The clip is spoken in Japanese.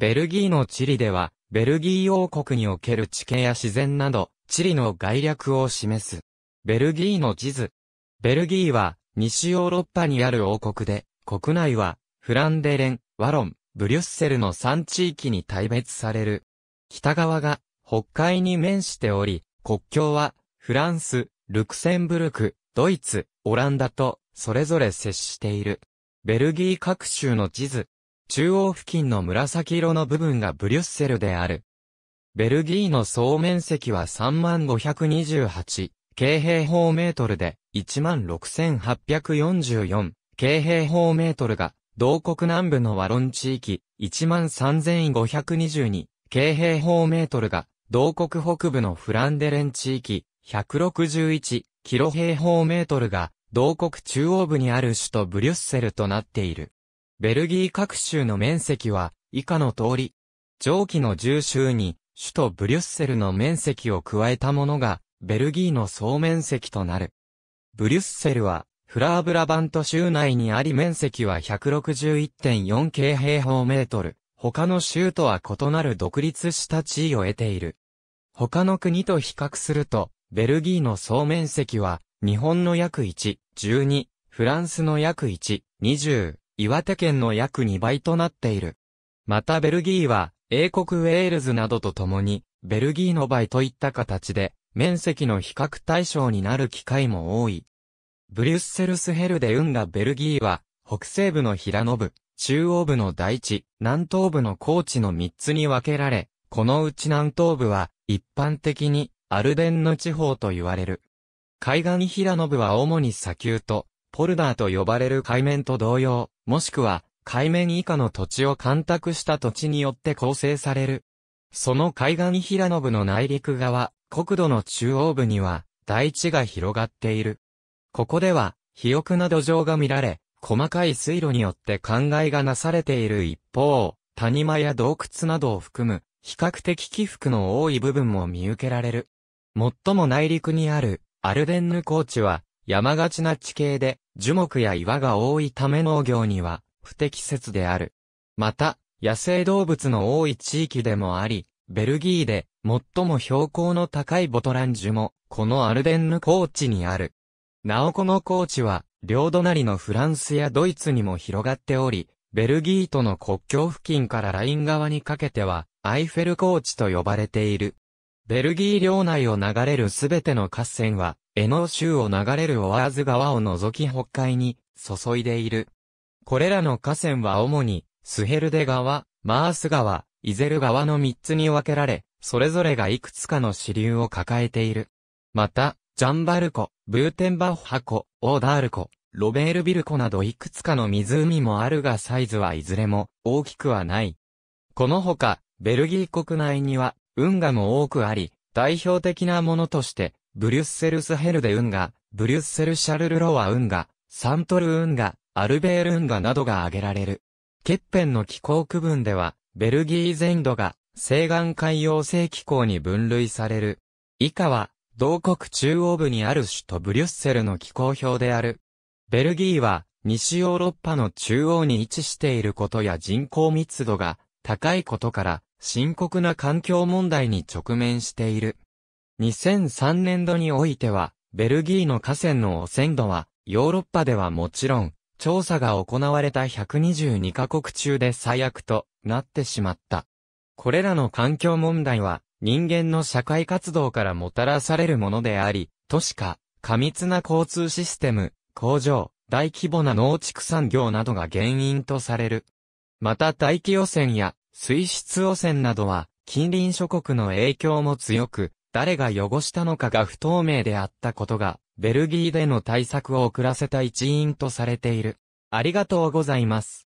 ベルギーの地理では、ベルギー王国における地形や自然など、地理の概略を示す。ベルギーの地図。ベルギーは、西ヨーロッパにある王国で、国内は、フランデレン、ワロン、ブリュッセルの3地域に大別される。北側が、北海に面しており、国境は、フランス、ルクセンブルク、ドイツ、オランダと、それぞれ接している。ベルギー各州の地図。中央付近の紫色の部分がブリュッセルである。ベルギーの総面積は3528京平方メートルで16844京平方メートルが同国南部のワロン地域13522京平方メートルが同国北部のフランデレン地域161キロ平方メートルが同国中央部にある首都ブリュッセルとなっている。ベルギー各州の面積は以下の通り、上記の10州に首都ブリュッセルの面積を加えたものがベルギーの総面積となる。ブリュッセルはフラーブラバント州内にあり面積は161.4平平方メートル。他の州とは異なる独立した地位を得ている。他の国と比較すると、ベルギーの総面積は、日本の約1、12、フランスの約1、20、岩手県の約2倍となっている。またベルギーは、英国ウェールズなどと共に、ベルギーの倍といった形で、面積の比較対象になる機会も多い。ブリュッセルスヘルデ運ンベルギーは、北西部の平野部、中央部の大地、南東部の高地の3つに分けられ、このうち南東部は、一般的に、アルデンヌ地方と言われる。海岸平野部は主に砂丘と、ポルダーと呼ばれる海面と同様、もしくは、海面以下の土地を干拓した土地によって構成される。その海岸平野部の内陸側、国土の中央部には、大地が広がっている。ここでは、肥沃な土壌が見られ、細かい水路によって灌漑がなされている一方、谷間や洞窟などを含む、比較的起伏の多い部分も見受けられる。最も内陸にある、アルデンヌ高地は、山がちな地形で、樹木や岩が多いため農業には、不適切である。また、野生動物の多い地域でもあり、ベルギーで最も標高の高いボトランジュも、このアルデンヌ高地にある。なおこの高地は、両隣のフランスやドイツにも広がっており、ベルギーとの国境付近からライン側にかけては、アイフェル高地と呼ばれている。ベルギー領内を流れるすべての河川は、江能州を流れるオアーズ川を除き北海に注いでいる。これらの河川は主に、スヘルデ川、マース川、イゼル川の3つに分けられ、それぞれがいくつかの支流を抱えている。また、ジャンバル湖、ブーテンバッハ湖、オーダール湖、ロベールビル湖などいくつかの湖もあるがサイズはいずれも大きくはない。このほか、ベルギー国内には運河も多くあり、代表的なものとして、ブリュッセルスヘルデ運河、ブリュッセルシャルルロワ運河、サントル運河、アルベール運河などが挙げられる。欠片の気候区分では、ベルギー全土が西岸海洋性気候に分類される。以下は、同国中央部にある首都ブリュッセルの気候表である。ベルギーは、西ヨーロッパの中央に位置していることや人口密度が高いことから、深刻な環境問題に直面している。2003年度においては、ベルギーの河川の汚染度は、ヨーロッパではもちろん、調査が行われた122カ国中で最悪となってしまった。これらの環境問題は、人間の社会活動からもたらされるものであり、都市化、過密な交通システム、工場、大規模な農畜産業などが原因とされる。また大気汚染や水質汚染などは近隣諸国の影響も強く、誰が汚したのかが不透明であったことが、ベルギーでの対策を遅らせた一因とされている。ありがとうございます。